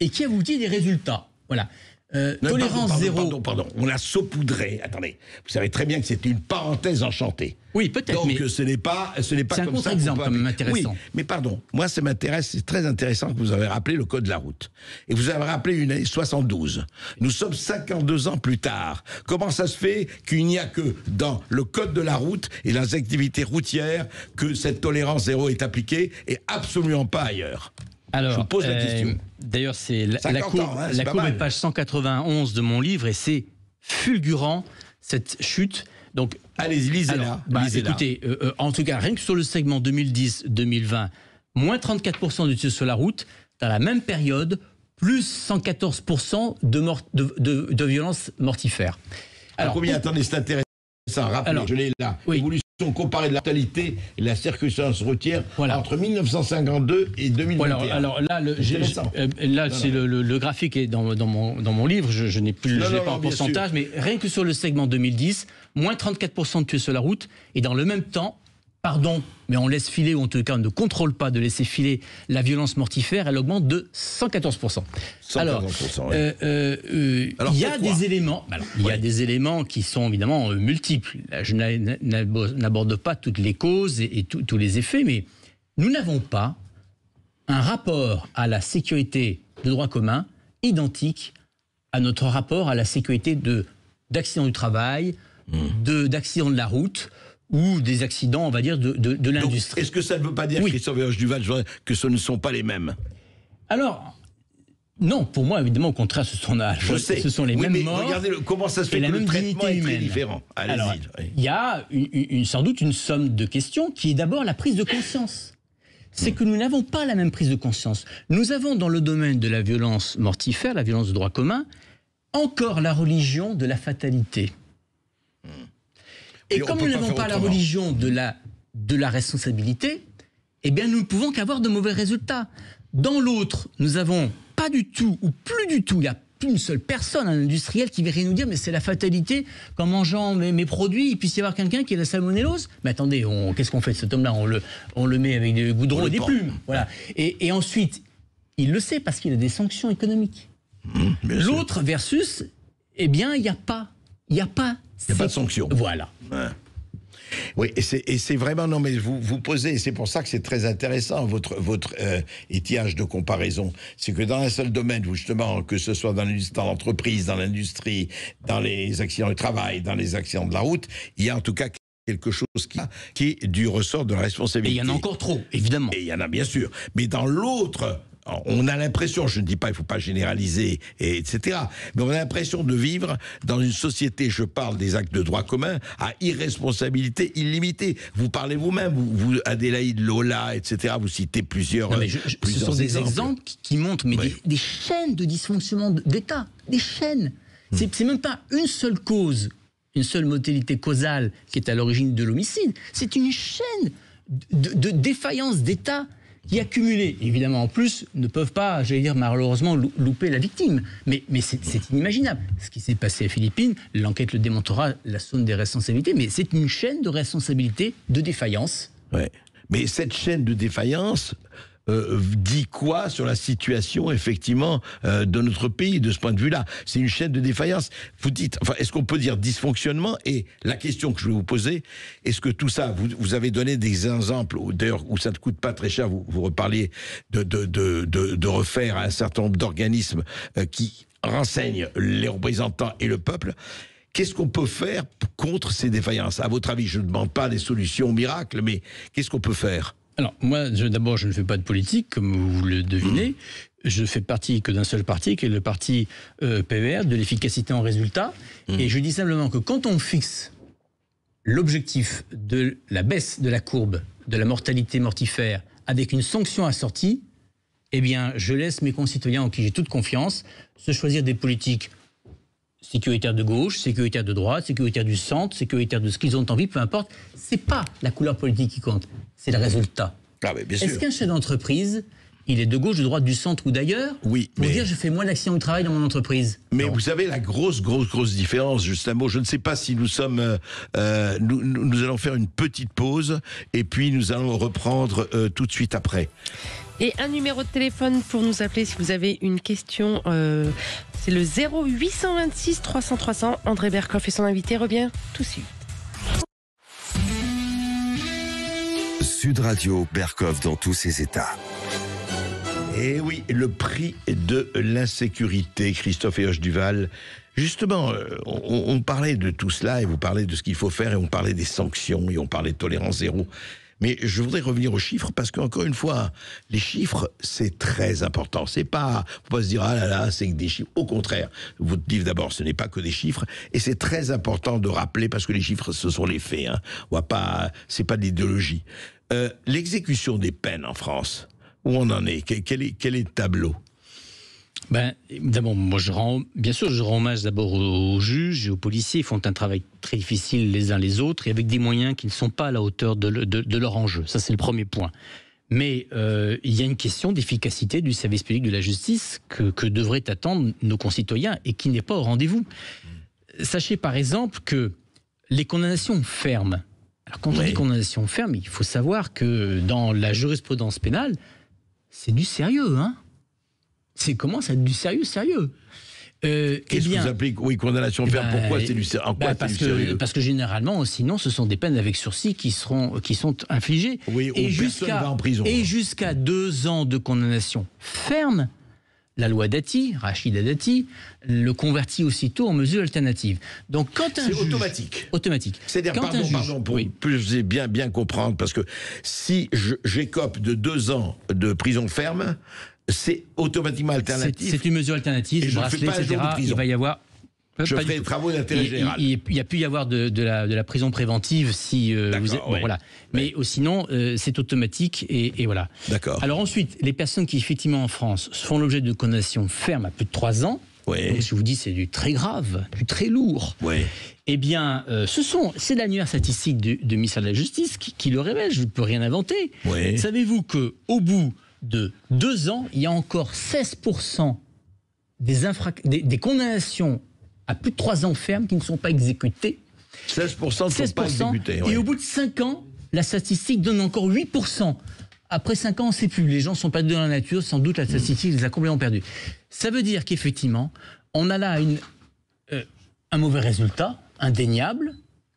et qui aboutit des résultats. Voilà. Euh, tolérance pardon, zéro. Pardon, pardon, on l'a saupoudré. Attendez, vous savez très bien que c'est une parenthèse enchantée. Oui, peut-être. Donc ce n'est pas, ce n'est pas comme un exemple quand intéressant. Oui, mais pardon, moi ça m'intéresse, c'est très intéressant que vous avez rappelé le code de la route. Et vous avez rappelé une année 72. Nous sommes 52 ans plus tard. Comment ça se fait qu'il n'y a que dans le code de la route et les activités routières que cette tolérance zéro est appliquée et absolument pas ailleurs alors, je vous pose la euh, question. D'ailleurs, c'est la, la courbe, hein, la courbe est page 191 de mon livre et c'est fulgurant cette chute. Donc, allez-y, lisez-la. Bah, écoutez, euh, euh, en tout cas, rien que sur le segment 2010-2020, moins 34% de sur la route, dans la même période, plus 114% de, de, de, violences mortifères. Alors, combien, attendez, c'est intéressant. Alors, je l'ai là. Oui. Évolution comparée de la totalité et la circonstance routière entre 1952 et 2021. Alors, là, le, c'est euh, le, graphique est dans, mon, dans mon livre, je, n'ai plus pas en pourcentage, mais rien que sur le segment 2010, moins 34% de tués sur la route, et dans le même temps, pardon, mais on laisse filer, ou en tout cas on ne contrôle pas de laisser filer la violence mortifère, elle augmente de 114%. Euh, euh, euh, alors, il y a des éléments, bah il y a des éléments qui sont évidemment multiples. Je n'aborde pas toutes les causes et, tous les effets, mais nous n'avons pas un rapport à la sécurité de droit commun identique à notre rapport à la sécurité d'accident du travail, mmh. de d'accidents de la route, ou des accidents, on va dire, de, de, l'industrie. Est-ce que ça ne veut pas dire, oui. Christophe Duval, que ce ne sont pas les mêmes Alors, non, pour moi, évidemment, au contraire, ce sont, ce sont les mêmes mêmes mais Regardez le, comment ça se fait que la le même traitement est très différent. Alors, il y a une, sans doute une somme de questions qui est d'abord la prise de conscience. C'est hmm. que nous n'avons pas la même prise de conscience. Nous avons dans le domaine de la violence mortifère, la violence de droit commun, encore la religion de la fatalité. Et, comme nous n'avons pas, la religion de la, de la responsabilité, eh bien nous ne pouvons qu'avoir de mauvais résultats. Dans l'autre, nous avons pas du tout, ou plus du tout, il n'y a plus une seule personne, un industriel qui verrait nous dire mais c'est la fatalité qu'en mangeant mes, mes, produits, il puisse y avoir quelqu'un qui a la salmonellose. Mais attendez, qu'est-ce qu'on fait de cet homme-là on le, on le met avec des goudrons et des plumes. Voilà. Et, ensuite, il le sait parce qu'il a des sanctions économiques. Mmh, l'autre versus, eh bien, il n'y a pas. Il n'y a pas. Il n'y a pas de sanctions. Voilà. Oui, et c'est vraiment non, mais vous vous posez, c'est pour ça que c'est très intéressant votre votre euh, étiage de comparaison. C'est que dans un seul domaine, justement, que ce soit dans l'entreprise, dans l'industrie, dans les accidents du travail, dans les accidents de la route, il y a en tout cas quelque chose qui, qui est du ressort de la responsabilité. Et il y en a encore trop, évidemment. Et il y en a bien sûr, mais dans l'autre on a l'impression, je ne dis pas il faut pas généraliser, etc., mais on a l'impression de vivre dans une société, je parle des actes de droit commun, à irresponsabilité illimitée. Vous parlez vous-même, vous, Adélaïde Lola, etc., vous citez plusieurs. ce sont des exemples, qui montrent des, chaînes de dysfonctionnement d'État, des chaînes. Hmm. C'est même pas une seule cause, une seule modalité causale qui est à l'origine de l'homicide, c'est une chaîne de défaillance d'État qui accumulés, évidemment en plus, ne peuvent pas, j'allais dire malheureusement, louper la victime. Mais, mais c'est inimaginable. Ce qui s'est passé à Philippines, l'enquête le démontrera, la zone des responsabilités, mais c'est une chaîne de responsabilités, de défaillance. Ouais. Mais cette chaîne de défaillance, euh, dit quoi sur la situation effectivement euh, de notre pays de ce point de vue-là C'est une chaîne de défaillance. Vous dites, enfin, est-ce qu'on peut dire dysfonctionnement Et la question que je vais vous poser, est-ce que tout ça, vous, vous avez donné des exemples, d'ailleurs où ça ne coûte pas très cher, vous, vous reparliez de, de, de, de, de refaire un certain nombre d'organismes euh, qui renseignent les représentants et le peuple. Qu'est-ce qu'on peut faire contre ces défaillances À votre avis, je ne demande pas des solutions miracles, mais qu'est-ce qu'on peut faire alors, moi, d'abord, je ne fais pas de politique, comme vous le devinez. Hmm. Je fais partie que d'un seul parti, qui est le parti euh, de l'efficacité en résultat. Hmm. Et je dis simplement que quand on fixe l'objectif de la baisse de la courbe de la mortalité mortifère avec une sanction assortie, eh bien, je laisse mes concitoyens en qui j'ai toute confiance se choisir des politiques sécuritaire de gauche, sécuritaire de droite, sécuritaire du centre, sécuritaire de ce qu'ils ont envie, peu importe. C'est pas la couleur politique qui compte, c'est le résultat. Ah, Est-ce qu'un chef d'entreprise il est de gauche, de droite, du centre ou d'ailleurs Oui. Pour mais... dire je fais moins d'accidents de travail dans mon entreprise. Mais vous savez la grosse, grosse, grosse différence, juste un mot. Je ne sais pas si nous sommes. Euh, euh, nous, allons faire une petite pause et puis nous allons reprendre euh, tout de suite après et un numéro de téléphone pour nous appeler si vous avez une question. Euh, c'est le 0826 300 300. André Berkoff et son invité revient tout de suite. Sud Radio, Berkoff dans tous ses états. Et eh oui, le prix de l'insécurité, Christophe et Hoche Duval. Justement, euh, on, on parlait de tout cela et vous parlez de ce qu'il faut faire et on parlait des sanctions et on parlait de tolérance zéro. Mais je voudrais revenir aux chiffres parce qu'encore une fois, les chiffres, c'est très important. C'est pas, faut pas se dire, ah là là, c'est que des chiffres. Au contraire, vous dites d'abord, ce n'est pas que des chiffres. Et c'est très important de rappeler parce que les chiffres, ce sont les faits. Hein. On pas, c'est pas de l'idéologie. Euh, l'exécution des peines en France, où on en est? est, quel est le tableau? ben, D'abord, moi, je rends, bien sûr, je rends hommage d'abord aux, juges et aux policiers. Ils font un travail très difficile les uns les autres et avec des moyens qui ne sont pas à la hauteur de, leur enjeu. Ça, c'est le premier point. Mais euh, il y a une question d'efficacité du service public de la justice que, que devraient attendre nos concitoyens et qui n'est pas au rendez-vous. Sachez par exemple que les condamnations fermes, alors quand on dit il faut savoir que dans la jurisprudence pénale, c'est du sérieux, hein c'est comment ça du sérieux, sérieux. Euh, eh Qu'est-ce que vous appelez oui, condamnation ferme bah, Pourquoi bah, c'est du, parce, que, sérieux parce que généralement, sinon, ce sont des peines avec sursis qui, seront, qui sont infligées. Oui, et jusqu'à deux ans de condamnation ferme, la loi Dati, Rachida Dati, le convertit aussitôt en mesure alternative. Donc quand un automatique. Automatique. C'est-à-dire, pardon, pour oui. plus bien, bien comprendre, parce que si j'écope de deux ans de prison ferme, c'est automatiquement alternatif. C'est une mesure alternative, Je ne fais pas etc. Il va y avoir je ferai des travaux d'intérêt général. Il, y a pu y avoir de, de, la, prison préventive si euh, vous êtes. voilà. Mais euh, sinon, euh, c'est automatique et, voilà. D'accord. Alors ensuite, les personnes qui, effectivement, en France, font l'objet de condamnations fermes à plus de 3 ans, donc, je vous dis, c'est du très grave, du très lourd. Ouais. Eh bien, ce sont, c'est l'annuaire statistique du, ministère de la Justice qui, le révèle, je ne peux rien inventer. Savez-vous que au bout de deux ans, il y a encore 16% des, condamnations à plus de trois ans fermes qui ne sont pas exécutées. 16%, ne sont pas Et au bout de cinq ans, la statistique donne encore 8%. Après cinq ans, on sait plus. Les gens sont perdus dans la nature. Sans doute, la statistique les a complètement perdus. Ça veut dire qu'effectivement, on a là euh, un mauvais résultat, indéniable,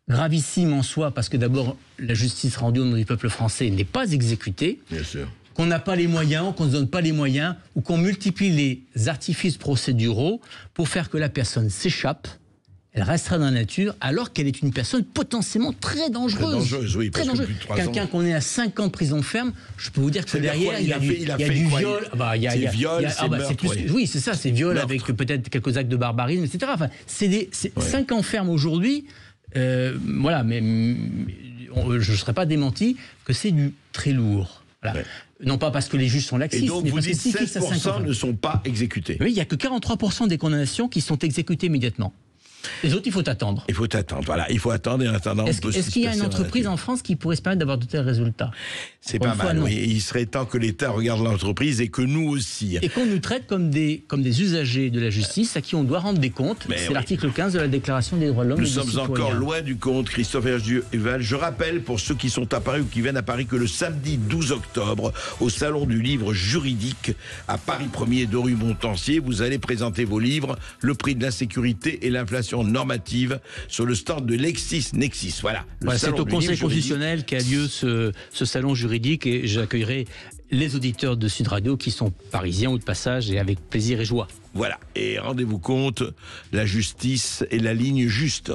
gravissime en soi, parce que d'abord, la justice rendue au nom du peuple français n'est pas exécutée. Bien sûr qu'on n'a pas les moyens, qu'on ne donne pas les moyens, ou qu'on multiplie les artifices procéduraux pour faire que la personne s'échappe, elle restera dans la nature alors qu'elle est une personne potentiellement très dangereuse. Très dangereuse, oui. Quelqu'un qu'on est à 5 ans de prison ferme, je peux vous dire que derrière, il, y a, du, il a viol. c'est viol, plus, Oui, c'est ça, c'est viol avec peut-être quelques actes de barbarisme, etc. Enfin, c'est 5 ans ferme aujourd'hui, euh, voilà, mais je ne serais pas démenti que c'est du très lourd. Non pas parce que les juges sont laxistes, Et donc vous dites que 16% ne sont pas exécutés. Oui, il n'y a que 43% des condamnations qui sont exécutées immédiatement. Les autres, il faut attendre. Il faut attendre, voilà. Il faut attendre et en attendant, Est-ce, qu'il y a une entreprise en France qui pourrait se permettre d'avoir de tels résultats C'est pas mal, oui. Il serait temps que l'État regarde l'entreprise et que nous aussi. Et qu'on nous traite comme des, comme des usagers de la justice à qui on doit rendre des comptes. Ben C'est l'article 15 de la Déclaration des droits de l'homme. Nous sommes encore loin du compte, Christophe Duval. Je rappelle pour ceux qui sont à Paris ou qui viennent à Paris que le samedi 12 octobre, au Salon du Livre Juridique à Paris 1er de rue Montancier, vous allez présenter vos livres, le prix de l'insécurité et l'inflation normative sur le stand de Lexis Nexis. Voilà. c'est au Conseil constitutionnel qu'a lieu ce, ce salon juridique et j'accueillerai les auditeurs de Sud Radio qui sont parisiens ou de passage et avec plaisir et joie. Voilà. Et rendez-vous compte, la justice est la ligne juste.